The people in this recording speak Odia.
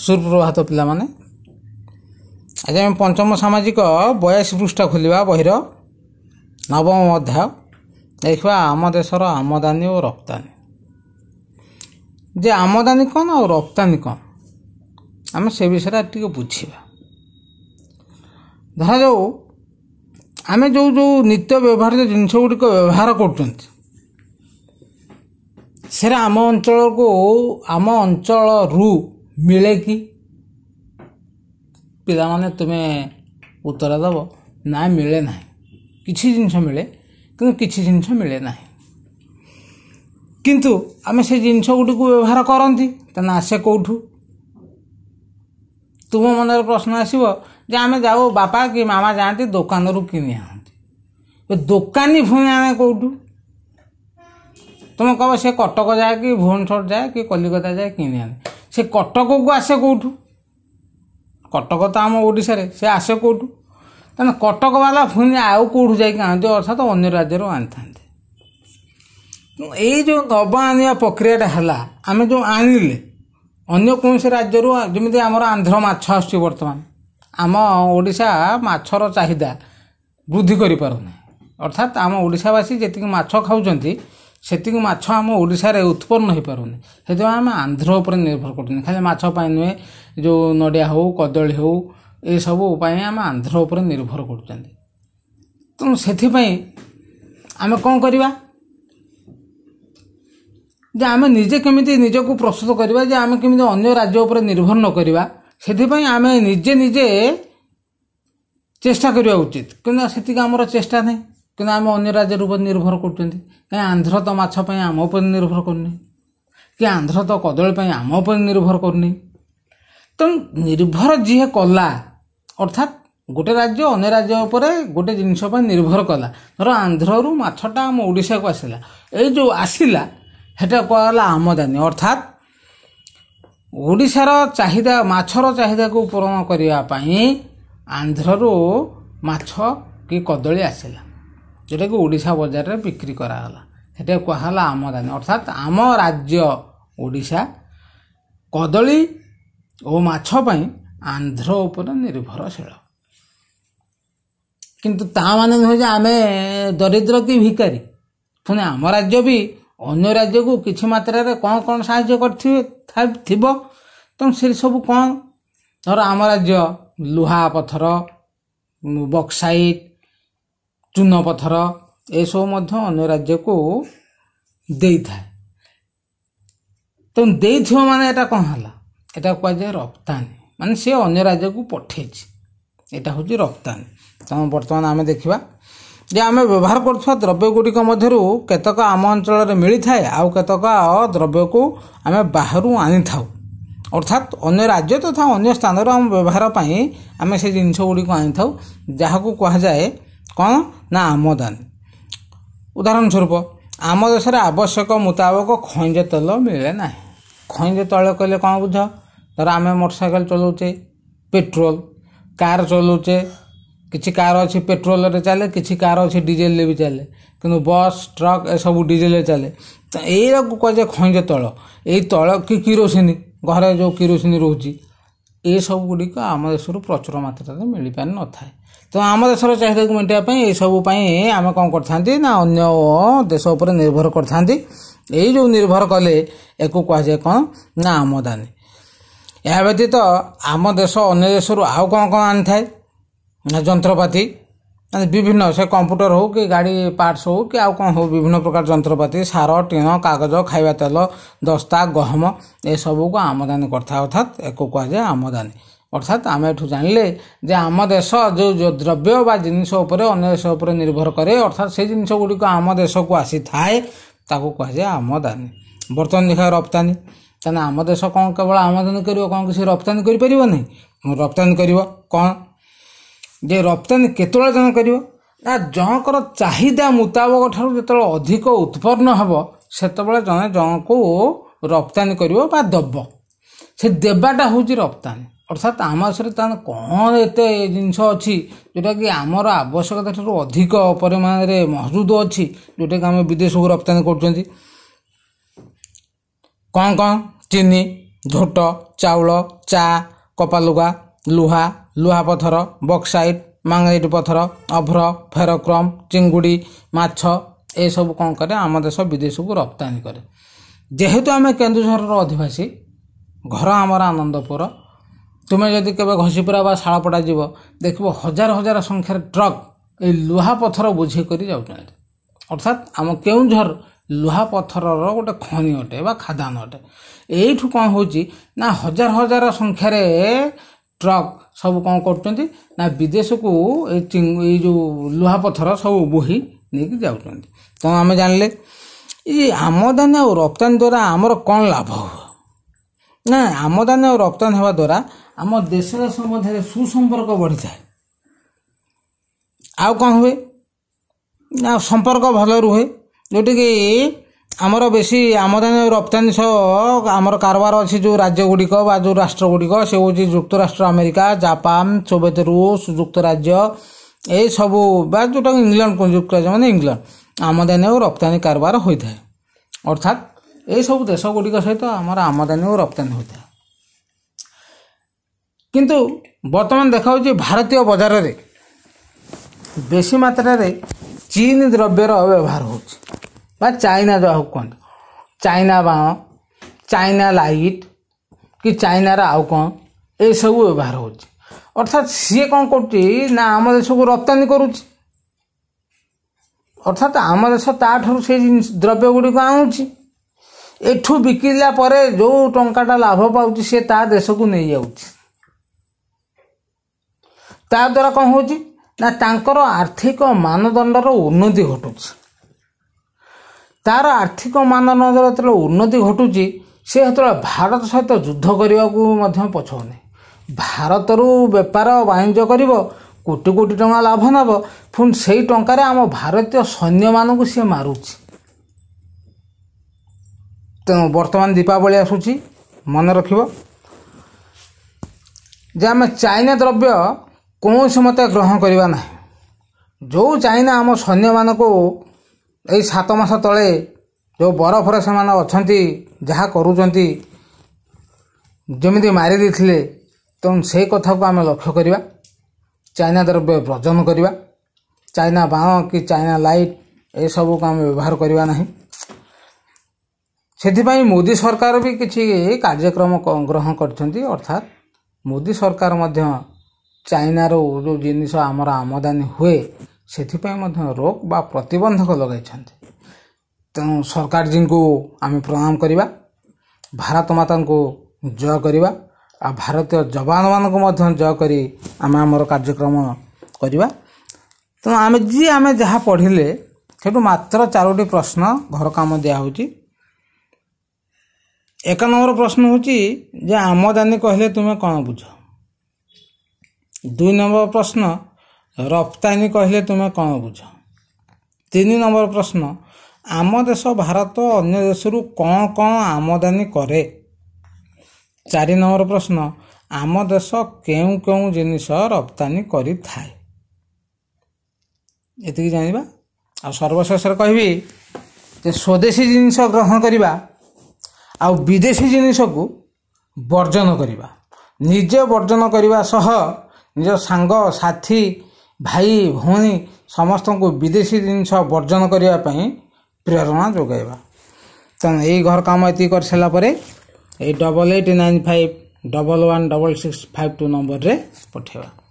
ସୁପ୍ରଭାତ ପିଲାମାନେ ଆଜି ଆମେ ପଞ୍ଚମ ସାମାଜିକ ବୟସ ପୃଷ୍ଠା ଖୋଲିବା ବହିର ନବମ ଅଧ୍ୟାୟ ଦେଖିବା ଆମ ଦେଶର ଆମଦାନୀ ଓ ରପ୍ତାନୀ ଯେ ଆମଦାନୀ କ'ଣ ଆଉ ରପ୍ତାନୀ କ'ଣ ଆମେ ସେ ବିଷୟରେ ଟିକେ ବୁଝିବା ଧରାଯାଉ ଆମେ ଯେଉଁ ଯେଉଁ ନିତ୍ୟ ବ୍ୟବହାର ଜିନିଷ ଗୁଡ଼ିକ ବ୍ୟବହାର କରୁଛନ୍ତି ସେଟା ଆମ ଅଞ୍ଚଳକୁ ଆମ ଅଞ୍ଚଳରୁ ମିଳେ କି ପିଲାମାନେ ତୁମେ ଉତ୍ତର ଦେବ ନା ମିଳେ ନାହିଁ କିଛି ଜିନିଷ ମିଳେ କିନ୍ତୁ କିଛି ଜିନିଷ ମିଳେ ନାହିଁ କିନ୍ତୁ ଆମେ ସେ ଜିନିଷ ଗୁଡ଼ିକୁ ବ୍ୟବହାର କରନ୍ତି ତାହେଲେ ଆସେ କେଉଁଠୁ ତୁମ ମନରେ ପ୍ରଶ୍ନ ଆସିବ ଯେ ଆମେ ଯାଉ ବାପା କି ମାମା ଯାଆନ୍ତି ଦୋକାନରୁ କିଣି ଆଣନ୍ତି ଦୋକାନୀ ପୁଣି ଆମେ କେଉଁଠୁ ତୁମେ କହିବ ସେ କଟକ ଯାଏ କି ଭୁବନେଶ୍ୱର ଯାଏ କି କଲିକତା ଯାଏ କିଣି ଆଣେ ସେ କଟକକୁ ଆସେ କେଉଁଠୁ କଟକ ତ ଆମ ଓଡ଼ିଶାରେ ସେ ଆସେ କେଉଁଠୁ ତେଣୁ କଟକବାଲା ପୁଣି ଆଉ କେଉଁଠୁ ଯାଇକି ଆଣନ୍ତି ଅର୍ଥାତ୍ ଅନ୍ୟ ରାଜ୍ୟରୁ ଆଣିଥାନ୍ତି ଏଇ ଯେଉଁ ନବା ଆଣିବା ପ୍ରକ୍ରିୟାଟା ହେଲା ଆମେ ଯେଉଁ ଆଣିଲେ ଅନ୍ୟ କୌଣସି ରାଜ୍ୟରୁ ଯେମିତି ଆମର ଆନ୍ଧ୍ର ମାଛ ଆସୁଛି ବର୍ତ୍ତମାନ ଆମ ଓଡ଼ିଶା ମାଛର ଚାହିଦା ବୃଦ୍ଧି କରିପାରୁନାହିଁ ଅର୍ଥାତ୍ ଆମ ଓଡ଼ିଶାବାସୀ ଯେତିକି ମାଛ ଖାଉଛନ୍ତି ସେତିକି ମାଛ ଆମ ଓଡ଼ିଶାରେ ଉତ୍ପନ୍ନ ହୋଇପାରୁନି ସେଥିପାଇଁ ଆମେ ଆନ୍ଧ୍ର ଉପରେ ନିର୍ଭର କରୁଛନ୍ତି ଖାଲି ମାଛ ପାଇଁ ନୁହେଁ ଯେଉଁ ନଡ଼ିଆ ହେଉ କଦଳୀ ହେଉ ଏସବୁ ପାଇଁ ଆମେ ଆନ୍ଧ୍ର ଉପରେ ନିର୍ଭର କରୁଛନ୍ତି ତେଣୁ ସେଥିପାଇଁ ଆମେ କ'ଣ କରିବା ଯେ ଆମେ ନିଜେ କେମିତି ନିଜକୁ ପ୍ରସ୍ତୁତ କରିବା ଯେ ଆମେ କେମିତି ଅନ୍ୟ ରାଜ୍ୟ ଉପରେ ନିର୍ଭର ନ କରିବା ସେଥିପାଇଁ ଆମେ ନିଜେ ନିଜେ ଚେଷ୍ଟା କରିବା ଉଚିତ କିନ୍ତୁ ସେତିକି ଆମର ଚେଷ୍ଟା ନାହିଁ କିନ୍ତୁ ଆମେ ଅନ୍ୟ ରାଜ୍ୟର ଉପରେ ନିର୍ଭର କରୁଛନ୍ତି କାହିଁ ଆନ୍ଧ୍ର ତ ମାଛ ପାଇଁ ଆମ ଉପରେ ନିର୍ଭର କରୁନି କି ଆନ୍ଧ୍ର ତ କଦଳୀ ପାଇଁ ଆମ ଉପରେ ନିର୍ଭର କରୁନି ତେଣୁ ନିର୍ଭର ଯିଏ କଲା ଅର୍ଥାତ୍ ଗୋଟେ ରାଜ୍ୟ ଅନ୍ୟ ରାଜ୍ୟ ଉପରେ ଗୋଟେ ଜିନିଷ ପାଇଁ ନିର୍ଭର କଲା ଧର ଆନ୍ଧ୍ରରୁ ମାଛଟା ଆମ ଓଡ଼ିଶାକୁ ଆସିଲା ଏଇ ଯେଉଁ ଆସିଲା ସେଟା କୁହାଗଲା ଆମଦାନୀ ଅର୍ଥାତ୍ ଓଡ଼ିଶାର ଚାହିଦା ମାଛର ଚାହିଦାକୁ ପୂରଣ କରିବା ପାଇଁ ଆନ୍ଧ୍ରରୁ ମାଛ କି କଦଳୀ ଆସିଲା ଯେଉଁଟାକି ଓଡ଼ିଶା ବଜାରରେ ବିକ୍ରି କରାଗଲା ସେଟାକୁ କୁହାଗଲା ଆମଦାନୀ ଅର୍ଥାତ୍ ଆମ ରାଜ୍ୟ ଓଡ଼ିଶା କଦଳୀ ଓ ମାଛ ପାଇଁ ଆନ୍ଧ୍ର ଉପରେ ନିର୍ଭରଶୀଳ କିନ୍ତୁ ତାମାନେ ମାନେ ନୁହେଁ ଯେ ଆମେ ଦରିଦ୍ର କି ଭିକାରୀ ପୁଣି ଆମ ରାଜ୍ୟ ବି ଅନ୍ୟ ରାଜ୍ୟକୁ କିଛି ମାତ୍ରାରେ କ'ଣ କ'ଣ ସାହାଯ୍ୟ କରିଥିବେ ଥିବ ତେଣୁ ସେ ସବୁ କ'ଣ ଧର ଆମ ରାଜ୍ୟ ଲୁହା ପଥର ବକ୍ସାଇଟ୍ ଚୂନପଥର ଏସବୁ ମଧ୍ୟ ଅନ୍ୟ ରାଜ୍ୟକୁ ଦେଇଥାଏ ତେଣୁ ଦେଇଥିବ ମାନେ ଏଇଟା କ'ଣ ହେଲା ଏଇଟା କୁହାଯାଏ ରପ୍ତାନୀ ମାନେ ସିଏ ଅନ୍ୟ ରାଜ୍ୟକୁ ପଠେଇଛି ଏଇଟା ହେଉଛି ରପ୍ତାନୀ ତେଣୁ ବର୍ତ୍ତମାନ ଆମେ ଦେଖିବା ଯେ ଆମେ ବ୍ୟବହାର କରୁଥିବା ଦ୍ରବ୍ୟ ଗୁଡ଼ିକ ମଧ୍ୟରୁ କେତେକ ଆମ ଅଞ୍ଚଳରେ ମିଳିଥାଏ ଆଉ କେତେକ ଦ୍ରବ୍ୟକୁ ଆମେ ବାହାରୁ ଆଣିଥାଉ ଅର୍ଥାତ୍ ଅନ୍ୟ ରାଜ୍ୟ ତଥା ଅନ୍ୟ ସ୍ଥାନରୁ ଆମ ବ୍ୟବହାର ପାଇଁ ଆମେ ସେ ଜିନିଷ ଗୁଡ଼ିକୁ ଆଣିଥାଉ ଯାହାକୁ କୁହାଯାଏ କ'ଣ ନା ଆମଦାନୀ ଉଦାହରଣ ଆମ ଦେଶରେ ଆବଶ୍ୟକ ମୁତାବକ ଖଣିଜ ତେଲ ମିଳେ ନାହିଁ ଖଣିଜ ତୈଳ କହିଲେ କ'ଣ ବୁଝ ଧର ଆମେ ମୋଟରସାଇକେଲ ଚଲାଉଛେ ପେଟ୍ରୋଲ କାର୍ ଚଲାଉଛେ କିଛି କାର୍ ଅଛି ପେଟ୍ରୋଲରେ ଚାଲେ କିଛି କାର୍ ଅଛି ଡିଜେଲରେ ବି ଚାଲେ କିନ୍ତୁ ବସ୍ ଟ୍ରକ୍ ଏସବୁ ଡିଜେଲରେ ଚାଲେ ତ ଏଇରାକୁ କୁହାଯାଏ ଖଣିଜ ତୈଳ ଏଇ ତୈଳ କି କିରୋସିନ ଘରେ ଯେଉଁ କିରୋସିନ ରହୁଛି ଏସବୁ ଗୁଡ଼ିକ ଆମ ଦେଶରୁ ପ୍ରଚୁର ମାତ୍ରାରେ ମିଳିପାରି ନଥାଏ ତେଣୁ ଆମ ଦେଶର ଚାହିଦାକୁ ମେଣ୍ଟିବା ପାଇଁ ଏଇସବୁ ପାଇଁ ଆମେ କ'ଣ କରିଥାନ୍ତି ନା ଅନ୍ୟ ଦେଶ ଉପରେ ନିର୍ଭର କରିଥାନ୍ତି ଏଇ ଯେଉଁ ନିର୍ଭର କଲେ ୟାକୁ କୁହାଯାଏ କ'ଣ ନା ଆମଦାନୀ ଏହା ବ୍ୟତୀତ ଆମ ଦେଶ ଅନ୍ୟ ଦେଶରୁ ଆଉ କ'ଣ କ'ଣ ଆଣିଥାଏ ନା ଯନ୍ତ୍ରପାତି ମାନେ ବିଭିନ୍ନ ସେ କମ୍ପ୍ୟୁଟର ହେଉ କି ଗାଡ଼ି ପାର୍ଟସ୍ ହେଉ କି ଆଉ କ'ଣ ହେଉ ବିଭିନ୍ନ ପ୍ରକାର ଯନ୍ତ୍ରପାତି ସାର ଟିଣ କାଗଜ ଖାଇବା ତେଲ ଦସ୍ତା ଗହମ ଏସବୁକୁ ଆମଦାନୀ କରିଥାଏ ଅର୍ଥାତ୍ ଏକ କୁହାଯାଏ ଆମଦାନୀ ଅର୍ଥାତ୍ ଆମେ ଏଠୁ ଜାଣିଲେ ଯେ ଆମ ଦେଶ ଯେଉଁ ଦ୍ରବ୍ୟ ବା ଜିନିଷ ଉପରେ ଅନ୍ୟ ଦେଶ ଉପରେ ନିର୍ଭର କରେ ଅର୍ଥାତ୍ ସେ ଜିନିଷ ଗୁଡ଼ିକ ଆମ ଦେଶକୁ ଆସିଥାଏ ତାକୁ କୁହାଯାଏ ଆମଦାନୀ ବର୍ତ୍ତମାନ ଦେଖା ରପ୍ତାନୀ ତାହେଲେ ଆମ ଦେଶ କ'ଣ କେବଳ ଆମଦାନୀ କରିବ କ'ଣ କିଛି ରପ୍ତାନୀ କରିପାରିବନି ରପ୍ତାନୀ କରିବ କ'ଣ ଯେ ରପ୍ତାନୀ କେତେବେଳେ ଜଣ କରିବ ନା ଜଣଙ୍କର ଚାହିଦା ମୁତାବକ ଠାରୁ ଯେତେବେଳେ ଅଧିକ ଉତ୍ପନ୍ନ ହେବ ସେତେବେଳେ ଜଣେ ଜଣକୁ ରପ୍ତାନୀ କରିବ ବା ଦେବ ସେ ଦେବାଟା ହେଉଛି ରପ୍ତାନୀ ଅର୍ଥାତ୍ ଆମ ଦେଶରେ ତାହେଲେ କ'ଣ ଏତେ ଜିନିଷ ଅଛି ଯେଉଁଟାକି ଆମର ଆବଶ୍ୟକତା ଠାରୁ ଅଧିକ ପରିମାଣରେ ମହଜୁଦ ଅଛି ଯେଉଁଟାକି ଆମେ ବିଦେଶକୁ ରପ୍ତାନି କରୁଛନ୍ତି କ'ଣ କ'ଣ ଚିନି ଝୋଟ ଚାଉଳ ଚା କପାଲୁଗା ଲୁହା ଲୁହା ପଥର ବକ୍ସାଇଟ୍ ମାଙ୍ଗାଇଟ୍ ପଥର ଅଭ୍ର ଫେରକ୍ରମ ଚିଙ୍ଗୁଡ଼ି ମାଛ ଏସବୁ କ'ଣ କରେ ଆମ ଦେଶ ବିଦେଶକୁ ରପ୍ତାନି କରେ ଯେହେତୁ ଆମେ କେନ୍ଦୁଝରର ଅଧିବାସୀ ଘର ଆମର ଆନନ୍ଦପୁର ତୁମେ ଯଦି କେବେ ଘଷିପୁରା ବା ଶାଳପଡ଼ା ଯିବ ଦେଖିବ ହଜାର ହଜାର ସଂଖ୍ୟାରେ ଟ୍ରକ୍ ଏଇ ଲୁହାପଥର ବୋଝେଇ କରି ଯାଉଛନ୍ତି ଅର୍ଥାତ୍ ଆମ କେଉଁଝର ଲୁହାପଥରର ଗୋଟେ ଖଣି ଅଟେ ବା ଖାଦାନ ଅଟେ ଏଇଠୁ କ'ଣ ହେଉଛି ନା ହଜାର ହଜାର ସଂଖ୍ୟାରେ ଟ୍ରକ୍ ସବୁ କ'ଣ କରୁଛନ୍ତି ନା ବିଦେଶକୁ ଏଇ ଏଇ ଯେଉଁ ଲୁହାପଥର ସବୁ ବୋହି ନେଇକି ଯାଉଛନ୍ତି ତ ଆମେ ଜାଣିଲେ ଏଇ ଆମଦାନୀ ଆଉ ରପ୍ତାନୀ ଦ୍ୱାରା ଆମର କ'ଣ ଲାଭ ହୁଏ ନା ଆମଦାନୀ ଆଉ ରପ୍ତାନୀ ହେବା ଦ୍ୱାରା ଆମ ଦେଶ ଦେଶ ମଧ୍ୟରେ ସୁସମ୍ପର୍କ ବଢ଼ିଥାଏ ଆଉ କ'ଣ ହୁଏ ନା ସମ୍ପର୍କ ଭଲ ରୁହେ ଯେଉଁଠିକି ଆମର ବେଶୀ ଆମଦାନୀ ଆଉ ରପ୍ତାନୀ ସହ ଆମର କାରବାର ଅଛି ଯେଉଁ ରାଜ୍ୟଗୁଡ଼ିକ ବା ଯେଉଁ ରାଷ୍ଟ୍ରଗୁଡ଼ିକ ସେ ହେଉଛି ଯୁକ୍ତରାଷ୍ଟ୍ର ଆମେରିକା ଜାପାନ ସୋଭିଏତ ରୁଷ ଯୁକ୍ତ ରାଜ୍ୟ ଏସବୁ ବା ଯେଉଁଟାକି ଇଂଲଣ୍ଡ ଯୁକ୍ତରାଜ୍ୟ ମାନେ ଇଂଲଣ୍ଡ ଆମଦାନୀ ଓ ରପ୍ତାନୀ କାରବାର ହୋଇଥାଏ ଅର୍ଥାତ୍ ଏସବୁ ଦେଶଗୁଡ଼ିକ ସହିତ ଆମର ଆମଦାନୀ ଓ ରପ୍ତାନୀ ହୋଇଥାଏ କିନ୍ତୁ ବର୍ତ୍ତମାନ ଦେଖାଉଛି ଭାରତୀୟ ବଜାରରେ ବେଶୀ ମାତ୍ରାରେ ଚୀନ ଦ୍ରବ୍ୟର ବ୍ୟବହାର ହେଉଛି ବା ଚାଇନା ଯାହାକୁ କୁହନ୍ତି ଚାଇନା ବାଣ ଚାଇନା ଲାଇଟ୍ କି ଚାଇନାର ଆଉ କ'ଣ ଏସବୁ ବ୍ୟବହାର ହେଉଛି ଅର୍ଥାତ୍ ସିଏ କ'ଣ କରୁଛି ନା ଆମ ଦେଶକୁ ରପ୍ତାନି କରୁଛି ଅର୍ଥାତ୍ ଆମ ଦେଶ ତା'ଠାରୁ ସେଇ ଜିନିଷ ଦ୍ରବ୍ୟ ଗୁଡ଼ିକ ଆଣୁଛି ଏଠୁ ବିକିଲା ପରେ ଯେଉଁ ଟଙ୍କାଟା ଲାଭ ପାଉଛି ସେ ତା ଦେଶକୁ ନେଇଯାଉଛି ତାଦ୍ୱାରା କ'ଣ ହେଉଛି ନା ତାଙ୍କର ଆର୍ଥିକ ମାନଦଣ୍ଡର ଉନ୍ନତି ଘଟୁଛି ତାର ଆର୍ଥିକ ମାନଦଣ୍ଡର ଯେତେବେଳେ ଉନ୍ନତି ଘଟୁଛି ସେ ସେତେବେଳେ ଭାରତ ସହିତ ଯୁଦ୍ଧ କରିବାକୁ ମଧ୍ୟ ପଛଉନି ଭାରତରୁ ବେପାର ବାଣିଜ୍ୟ କରିବ କୋଟି କୋଟି ଟଙ୍କା ଲାଭ ନେବ ପୁଣି ସେଇ ଟଙ୍କାରେ ଆମ ଭାରତୀୟ ସୈନ୍ୟମାନଙ୍କୁ ସିଏ ମାରୁଛି ତେଣୁ ବର୍ତ୍ତମାନ ଦୀପାବଳି ଆସୁଛି ମନେ ରଖିବ ଯେ ଆମେ ଚାଇନା ଦ୍ରବ୍ୟ କୌଣସି ମତେ ଗ୍ରହଣ କରିବା ନାହିଁ ଯେଉଁ ଚାଇନା ଆମ ସୈନ୍ୟମାନଙ୍କୁ ଏଇ ସାତ ମାସ ତଳେ ଯେଉଁ ବରଫରେ ସେମାନେ ଅଛନ୍ତି ଯାହା କରୁଛନ୍ତି ଯେମିତି ମାରିଦେଇଥିଲେ ତେଣୁ ସେ କଥାକୁ ଆମେ ଲକ୍ଷ୍ୟ କରିବା ଚାଇନା ଦ୍ରବ୍ୟ ବ୍ରଜନ କରିବା ଚାଇନା ବାଣ କି ଚାଇନା ଲାଇଟ୍ ଏସବୁକୁ ଆମେ ବ୍ୟବହାର କରିବା ନାହିଁ ସେଥିପାଇଁ ମୋଦି ସରକାର ବି କିଛି କାର୍ଯ୍ୟକ୍ରମ ଗ୍ରହଣ କରିଛନ୍ତି ଅର୍ଥାତ୍ ମୋଦି ସରକାର ମଧ୍ୟ ଚାଇନାରୁ ଯେଉଁ ଜିନିଷ ଆମର ଆମଦାନୀ ହୁଏ ସେଥିପାଇଁ ମଧ୍ୟ ରୋକ ବା ପ୍ରତିବନ୍ଧକ ଲଗାଇଛନ୍ତି ତେଣୁ ସରକାରଜୀଙ୍କୁ ଆମେ ପ୍ରଣାମ କରିବା ଭାରତ ମାତାଙ୍କୁ ଜୟ କରିବା ଆଉ ଭାରତୀୟ ଯବାନମାନଙ୍କୁ ମଧ୍ୟ ଜୟ କରି ଆମେ ଆମର କାର୍ଯ୍ୟକ୍ରମ କରିବା ତେଣୁ ଆମେ ଯିଏ ଆମେ ଯାହା ପଢ଼ିଲେ ସେଠୁ ମାତ୍ର ଚାରୋଟି ପ୍ରଶ୍ନ ଘର କାମ ଦିଆହେଉଛି ଏକ ନମ୍ବର ପ୍ରଶ୍ନ ହେଉଛି ଯେ ଆମଦାନୀ କହିଲେ ତୁମେ କ'ଣ ବୁଝ ଦୁଇ ନମ୍ବର ପ୍ରଶ୍ନ ରପ୍ତାନି କହିଲେ ତୁମେ କ'ଣ ବୁଝ ତିନି ନମ୍ବର ପ୍ରଶ୍ନ ଆମ ଦେଶ ଭାରତ ଅନ୍ୟ ଦେଶରୁ କ'ଣ କ'ଣ ଆମଦାନୀ କରେ ଚାରି ନମ୍ବର ପ୍ରଶ୍ନ ଆମ ଦେଶ କେଉଁ କେଉଁ ଜିନିଷ ରପ୍ତାନି କରିଥାଏ ଏତିକି ଜାଣିବା ଆଉ ସର୍ବଶେଷରେ କହିବି ଯେ ସ୍ୱଦେଶୀ ଜିନିଷ ଗ୍ରହଣ କରିବା ଆଉ ବିଦେଶୀ ଜିନିଷକୁ ବର୍ଜନ କରିବା ନିଜେ ବର୍ଜନ କରିବା ସହ ନିଜ ସାଙ୍ଗ ସାଥୀ ଭାଇ ଭଉଣୀ ସମସ୍ତଙ୍କୁ ବିଦେଶୀ ଜିନିଷ ବର୍ଜନ କରିବା ପାଇଁ ପ୍ରେରଣା ଯୋଗାଇବା ତେଣୁ ଏଇ ଘର କାମ ଏତିକି କରିସାରିଲା ପରେ ଏଇ double eight nine five double one double six five two ନମ୍ବର୍ରେ ପଠାଇବା